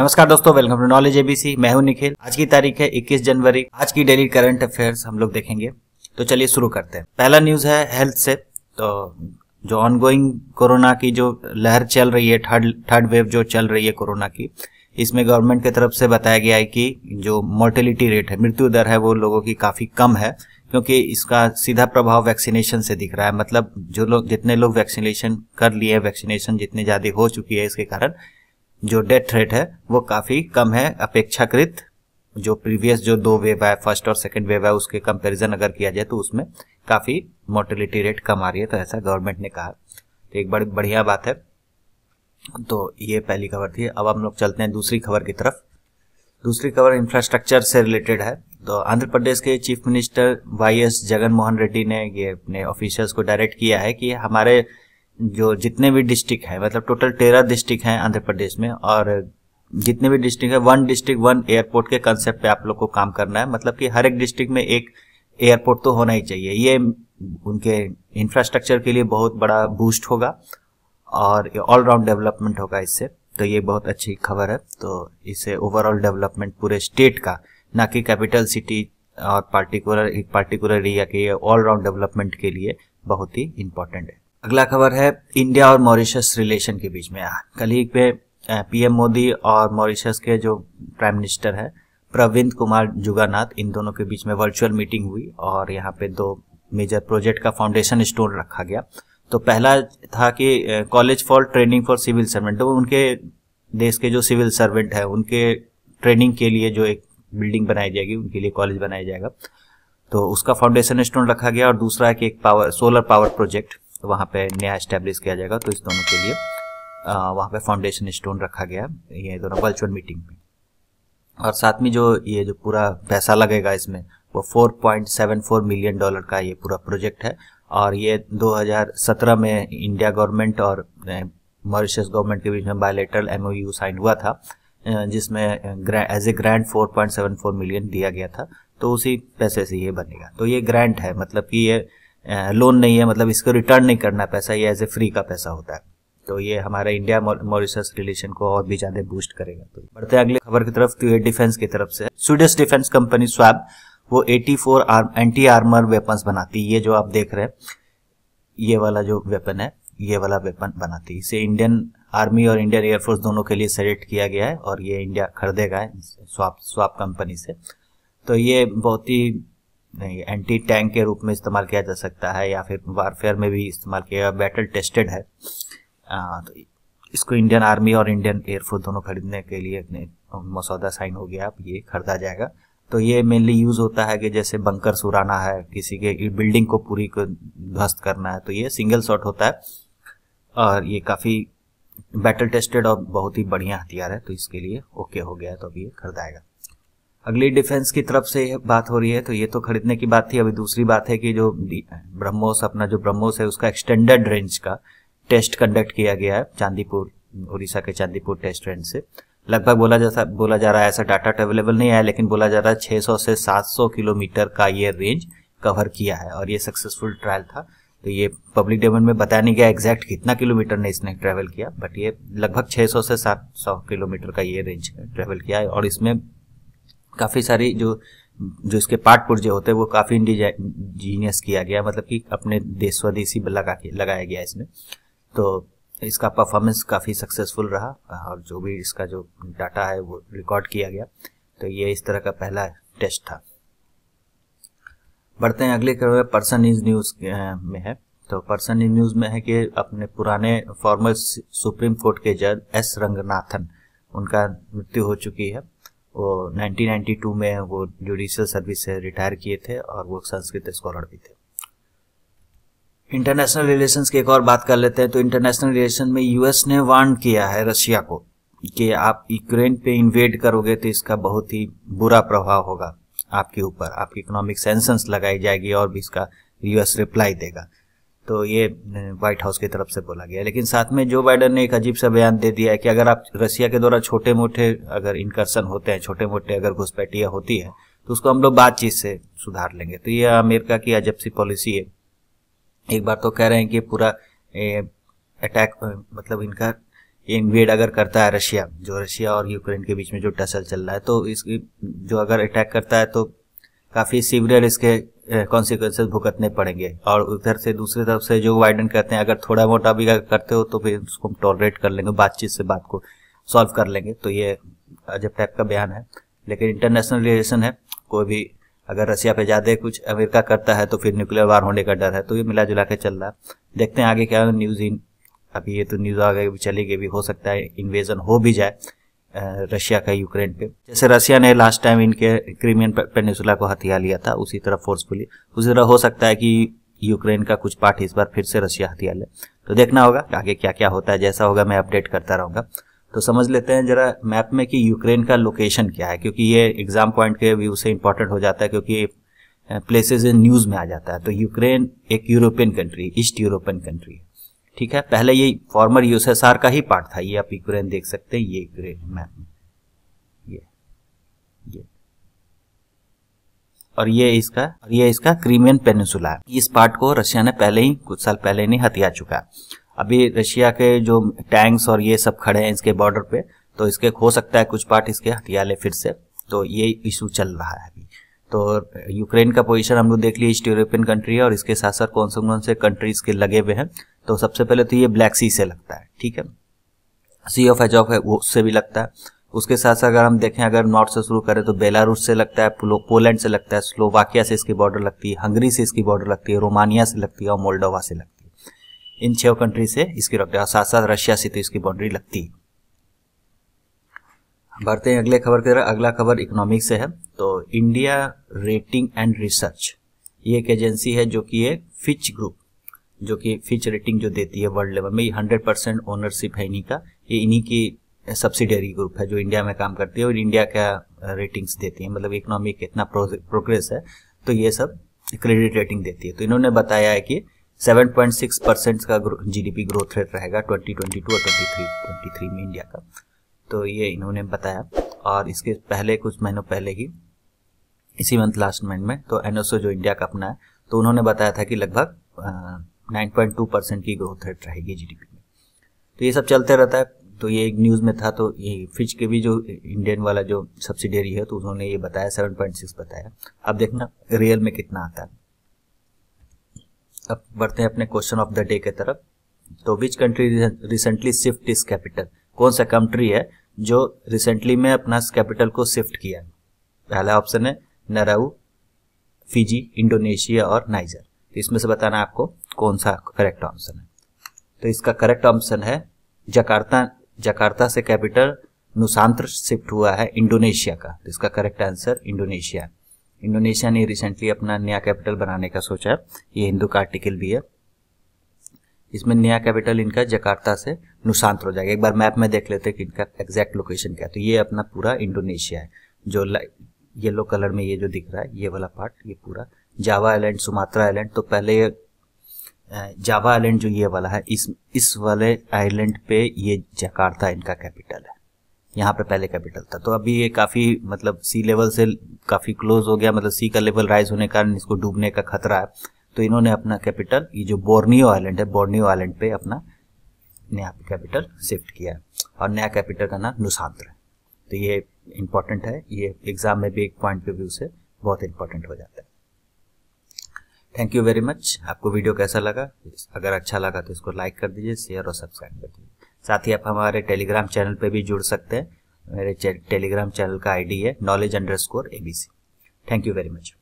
नमस्कार दोस्तों welcome to knowledge ABC मैं हूं निखिल आज की तारीख है 21 जनवरी आज की डेली करंट अफेयर्स हम लोग देखेंगे तो चलिए शुरू करते हैं पहला न्यूज है हेल्थ से तो जो ऑनगोइंग कोरोना की जो लहर चल रही है थर्ड थर्ड वेव जो चल रही है कोरोना की इसमें गवर्नमेंट की तरफ से बताया गया है कि जो मोर्टिलिटी रेट है मृत्यु दर है वो लोगों की काफ़ी कम है क्योंकि इसका सीधा प्रभाव वैक्सीनेशन से दिख रहा है मतलब जो लोग जितने लोग वैक्सीनेशन कर लिए वैक्सीनेशन जितने ज़्यादा हो चुकी है इसके कारण जो डेथ रेट है वो काफ़ी कम है अपेक्षाकृत जो प्रीवियस जो दो वेव है फर्स्ट और सेकंड वेव है उसके कंपैरिजन अगर किया जाए तो उसमें काफ़ी मोर्टिलिटी रेट कम आ रही है तो ऐसा गवर्नमेंट ने कहा तो एक बड़ी बढ़िया बात है तो ये पहली खबर थी अब हम लोग चलते हैं दूसरी खबर की तरफ दूसरी खबर इंफ्रास्ट्रक्चर से रिलेटेड है तो आंध्र प्रदेश के chief minister Y S Jagan Mohan Reddy ने ये अपने ऑफिशियल्स को डायरेक्ट किया है कि हमारे जो जितने भी डिस्ट्रिक्ट है मतलब टोटल तेरह डिस्ट्रिक्ट हैं आंध्र प्रदेश में और जितने भी डिस्ट्रिक्ट है वन डिस्ट्रिक्ट वन एयरपोर्ट के कंसेप्ट पे आप लोग को काम करना है मतलब कि हर एक डिस्ट्रिक्ट में एक एयरपोर्ट तो होना ही चाहिए ये उनके इंफ्रास्ट्रक्चर के लिए बहुत बड़ा बूस्ट होगा और ऑलराउंड डेवलपमेंट होगा इससे तो ये बहुत अच्छी खबर है तो इससे ओवरऑल डेवलपमेंट पूरे स्टेट का ना कि कैपिटल सिटी और पार्टिकुलर एक पार्टिकुलर एरिया के ऑलराउंड डेवलपमेंट के लिए बहुत ही इम्पोर्टेंट है अगला खबर है इंडिया और मॉरिशस रिलेशन के बीच में कल ही पे पीएम मोदी और मॉरिशस के जो प्राइम मिनिस्टर है प्रविंद कुमार जुगानाथ इन दोनों के बीच में वर्चुअल मीटिंग हुई और यहाँ पे दो मेजर प्रोजेक्ट का फाउंडेशन स्टोन रखा गया तो पहला था कि college for training for civil servant तो उनके देश के जो सिविल सर्वेंट है उनके ट्रेनिंग के लिए जो एक बिल्डिंग बनाई जाएगी उनके लिए कॉलेज बनाया जाएगा तो उसका फाउंडेशन स्टोन रखा गया और दूसरा है कि एक पावर सोलर पावर प्रोजेक्ट तो वहाँ पे नया इस्टेब्लिश किया जाएगा तो इस दोनों के लिए आ, वहाँ पे फाउंडेशन स्टोन रखा गया ये दोनों वर्चुअल मीटिंग में और साथ में जो ये जो पूरा पैसा लगेगा इसमें वो 4.74 मिलियन डॉलर का ये पूरा प्रोजेक्ट है और ये 2017 में इंडिया गवर्नमेंट और मॉरिशस गवर्नमेंट के बीच में बायोलेटरल एम साइन हुआ था जिसमें एज ए ग्रांट 4.74 मिलियन दिया गया था तो उसी पैसे से ये बनेगा तो ये ग्रांट है मतलब कि ये लोन नहीं है मतलब इसको रिटर्न नहीं करना पैसा ये एज ए फ्री का पैसा होता है तो ये हमारा इंडिया मॉरिशस रिलेशन को और भी ज्यादा बूस्ट करेगा तो बढ़ते अगले खबर की तरफ तो ये डिफेंस की तरफ से स्वीडिश डिफेंस कंपनी स्वैब वो 84 आर्म एंटी आर्मर वेपन बनाती है ये जो आप देख रहे हैं ये वाला जो वेपन है ये वाला वेपन बनाती है इसे इंडियन आर्मी और इंडियन एयरफोर्स दोनों के लिए सेलेक्ट किया गया है और ये इंडिया खरीदेगा स्वाप स्वाप कंपनी से तो ये बहुत ही एंटी टैंक के रूप में इस्तेमाल किया जा सकता है या फिर वारफेयर में भी इस्तेमाल किया गया बैटल टेस्टेड है आ, तो इसको इंडियन आर्मी और इंडियन एयरफोर्स दोनों खरीदने के लिए मसौदा साइन हो गया अब ये खरीदा जाएगा तो ये मेनली यूज होता है कि जैसे बंकर सुराना है किसी के बिल्डिंग को पूरी को ध्वस्त करना है तो ये सिंगल शॉट होता है और ये काफ़ी बैटल टेस्टेड और बहुत ही बढ़िया हथियार है तो इसके लिए ओके हो गया तो अभी ये खरीदाएगा अगली डिफेंस की तरफ से बात हो रही है तो ये तो खरीदने की बात थी अभी दूसरी बात है कि जो ब्रह्मोस अपना जो ब्रह्मोस है उसका एक्सटेंडेड रेंज का टेस्ट कंडक्ट किया गया है चांदीपुर उड़ीसा के चांदीपुर टेस्ट रेंज से लगभग बोला जैसा बोला जा रहा है ऐसा डाटा तो अवेलेबल नहीं आया लेकिन बोला जा रहा है 600 से सात किलोमीटर का ये रेंज कवर किया है और ये सक्सेसफुल ट्रायल था तो ये पब्लिक डोमेन में बताया नहीं गया एग्जैक्ट कितना किलोमीटर ने इसने ट्रैवल किया बट ये लगभग 600 से 700 किलोमीटर का ये रेंज ट्रैवल किया है और इसमें काफ़ी सारी जो जो इसके पार्ट पुर्जे होते हैं वो काफ़ी इंडिजीनियस किया गया मतलब कि अपने देश स्वदेशी लगा के लगाया गया इसमें तो इसका परफॉर्मेंस काफ़ी सक्सेसफुल रहा और जो भी इसका जो डाटा है वो रिकॉर्ड किया गया तो ये इस तरह का पहला टेस्ट था बढ़ते हैं अगले क्रम में पर्सन इज न्यूज़ में है तो पर्सन इज न्यूज़ में है कि अपने पुराने फॉर्मर सुप्रीम कोर्ट के जज एस रंगनाथन उनका मृत्यु हो चुकी है वो 1992 में वो जुडिशियल सर्विस से रिटायर किए थे और वो संस्कृत स्कॉलर भी थे इंटरनेशनल रिलेशंस की एक और बात कर लेते हैं तो इंटरनेशनल रिलेशन में यूएस ने वार्न किया है रशिया को कि आप यूक्रेन पे इन्वेड करोगे तो इसका बहुत ही बुरा प्रभाव होगा आपके ऊपर आपकी इकोनॉमिक सेंसन्स लगाई जाएगी और भी इसका यूएस रिप्लाई देगा तो ये व्हाइट हाउस की तरफ से बोला गया लेकिन साथ में जो बाइडन ने एक अजीब सा बयान दे दिया है कि अगर आप रसिया के द्वारा छोटे मोटे अगर इनकर्सन होते हैं छोटे मोटे अगर घुसपैठियाँ होती है तो उसको हम लोग बातचीत से सुधार लेंगे तो ये अमेरिका की अजब सी पॉलिसी है एक बार तो कह रहे हैं कि पूरा अटैक मतलब इनका इन्वेड अगर करता है रशिया जो रशिया और यूक्रेन के बीच में जो टसल चल रहा है तो इसकी जो अगर अटैक करता है तो काफ़ी सीवियर इसके कॉन्सिक्वेंसेज भुगतने पड़ेंगे और उधर से दूसरी तरफ से जो वाइडन करते हैं अगर थोड़ा मोटा भी करते हो तो फिर उसको हम टॉलरेट कर लेंगे बातचीत से बात को सॉल्व कर लेंगे तो ये अजब टाइप का बयान है लेकिन इंटरनेशनल रिलेशन है कोई भी अगर रशिया पे ज़्यादा कुछ अमेरिका करता है तो फिर न्यूक्लियर वार होने का डर है तो ये मिला जुला के चल रहा है देखते हैं आगे क्या न्यूज़ इन अभी ये तो न्यूज़ आ गई चली गई भी हो सकता है इन्वेजन हो भी जाए रशिया का यूक्रेन पे जैसे रशिया ने लास्ट टाइम इनके क्रीमियन पेनिसुला को हथियार लिया था उसी तरह फोर्सफुली उसी तरह हो सकता है कि यूक्रेन का कुछ पार्ट इस बार फिर से रशिया हथियार ले तो देखना होगा आगे क्या क्या होता है जैसा होगा मैं अपडेट करता रहूंगा तो समझ लेते हैं जरा मैप में कि यूक्रेन का लोकेशन क्या है क्योंकि ये एग्जाम पॉइंट के व्यू से इंपॉर्टेंट हो जाता है क्योंकि प्लेसेज इन न्यूज़ में आ जाता है तो यूक्रेन एक European country east European country है ठीक है पहले ये फॉर्मर यूएसएसआर का ही पार्ट था ये आप यूक्रेन देख सकते हैं ये यूक्रेन मैप में ये ये और ये इसका और ये इसका क्रीमियन पेनिसुला इस पार्ट को रशिया ने पहले ही कुछ साल पहले ही हथिया चुका अभी रशिया के जो टैंक्स और ये सब खड़े हैं इसके बॉर्डर पे तो इसके हो सकता है कुछ पार्ट इसके हथिया ले फिर से तो ये इशू चल रहा है अभी तो यूक्रेन का पोजिशन हम लोग देख लिए ईस्ट यूरोपियन कंट्री है और इसके साथ साथ कौन से कौन से कंट्रीज के लगे हुए हैं तो सबसे पहले तो ये ब्लैक सी से लगता है ठीक है सी ऑफ एजॉक है वो उससे भी लगता है उसके साथ साथ अगर हम देखें अगर नॉर्थ से शुरू करें तो बेलारूस से लगता है पोलैंड से लगता है स्लोवाकिया से इसकी बॉर्डर लगती है हंगरी से इसकी बॉर्डर लगती है रोमानिया से लगती है और मोल्डोवा से लगती है इन छह कंट्री से इसकी लगती है और साथ साथ रशिया से तो इसकी बाउंड्री लगती है बढ़ते हैं अगले खबर की तरह अगला खबर इकोनॉमिक से है तो इंडिया रेटिंग एंड रिसर्च ये एक एजेंसी है जो कि एक फिच ग्रुप जो कि फिच रेटिंग जो देती है वर्ल्ड लेवल में ये हंड्रेड परसेंट ओनरशिप है इन्हीं का ये इन्हीं की सब्सिडरी ग्रुप है जो इंडिया में काम करती है और इंडिया का रेटिंग्स uh, देती है मतलब इकोनॉमी कितना प्रोग्रेस है तो ये सब क्रेडिट रेटिंग देती है तो इन्होंने बताया है कि 7.6 परसेंट का जीडीपी ग्रोथ रेट रहेगा 2022 और 23 23 में इंडिया का तो ये इन्होंने बताया और इसके पहले कुछ महीनों पहले ही इसी मंथ लास्ट मंथ में तो एनओसो जो इंडिया का अपना है तो उन्होंने बताया था कि लगभग uh, 9.2 परसेंट की ग्रोथ रेट रहेगी जीडीपी में तो ये सब चलते रहता है तो ये एक न्यूज़ में था तो ये फिच के भी जो इंडियन वाला जो सब्सिडरी है तो उन्होंने ये बताया 7.6 बताया अब देखना रियल में कितना आता है अब बढ़ते हैं अपने क्वेश्चन ऑफ द डे के तरफ तो विच कंट्री रिसेंटली शिफ्ट इस कैपिटल कौन सा कंट्री है जो रिसेंटली में अपना कैपिटल को शिफ्ट किया पहला ऑप्शन है नराउ फिजी इंडोनेशिया और नाइजर तो इसमें से बताना है आपको कौन सा करेक्ट ऑप्शन है तो इसका करेक्ट ऑप्शन है जकार्ता जकार्ता से कैपिटल नुसांत्र शिफ्ट हुआ है इंडोनेशिया का तो इसका करेक्ट आंसर इंडोनेशिया इंडोनेशिया ने रिसेंटली अपना नया कैपिटल बनाने का सोचा है ये हिंदू का आर्टिकल भी है इसमें नया कैपिटल इनका जकार्ता से नुसांत्र हो जाएगा एक बार मैप में देख लेते हैं कि इनका एग्जैक्ट लोकेशन क्या है तो ये अपना पूरा इंडोनेशिया है जो येलो कलर में ये जो दिख रहा है ये वाला पार्ट ये पूरा जावा आइलैंड सुमात्रा आइलैंड तो पहले ये जावा आइलैंड जो ये वाला है इस इस वाले आइलैंड पे ये जकार्ता इनका कैपिटल है यहाँ पे पहले कैपिटल था तो अभी ये काफ़ी मतलब सी लेवल से काफ़ी क्लोज हो गया मतलब सी का लेवल राइज होने के कारण इसको डूबने का खतरा है तो इन्होंने अपना कैपिटल ये जो बोर्नियो आइलैंड है बोर्नियो आइलैंड पे अपना नया कैपिटल शिफ्ट किया है और नया कैपिटल का नाम नुसांत्र तो ये इम्पोर्टेंट है ये एग्ज़ाम में भी एक पॉइंट ऑफ व्यू से बहुत इंपॉर्टेंट हो जाता है थैंक यू वेरी मच आपको वीडियो कैसा लगा अगर अच्छा लगा तो इसको लाइक कर दीजिए शेयर और सब्सक्राइब कर दीजिए साथ ही आप हमारे टेलीग्राम चैनल पर भी जुड़ सकते हैं मेरे टेलीग्राम चैनल का आईडी है knowledge underscore ABC thank you very much